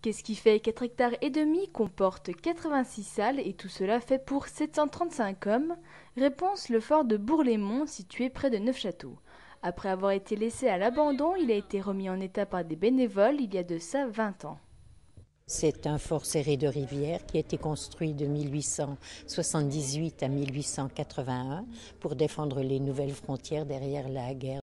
Qu'est-ce qui fait 4 hectares et demi comporte 86 salles et tout cela fait pour 735 hommes Réponse le fort de Bourlémont situé près de Neufchâteau. Après avoir été laissé à l'abandon, il a été remis en état par des bénévoles il y a de ça 20 ans. C'est un fort serré de rivière qui a été construit de 1878 à 1881 pour défendre les nouvelles frontières derrière la guerre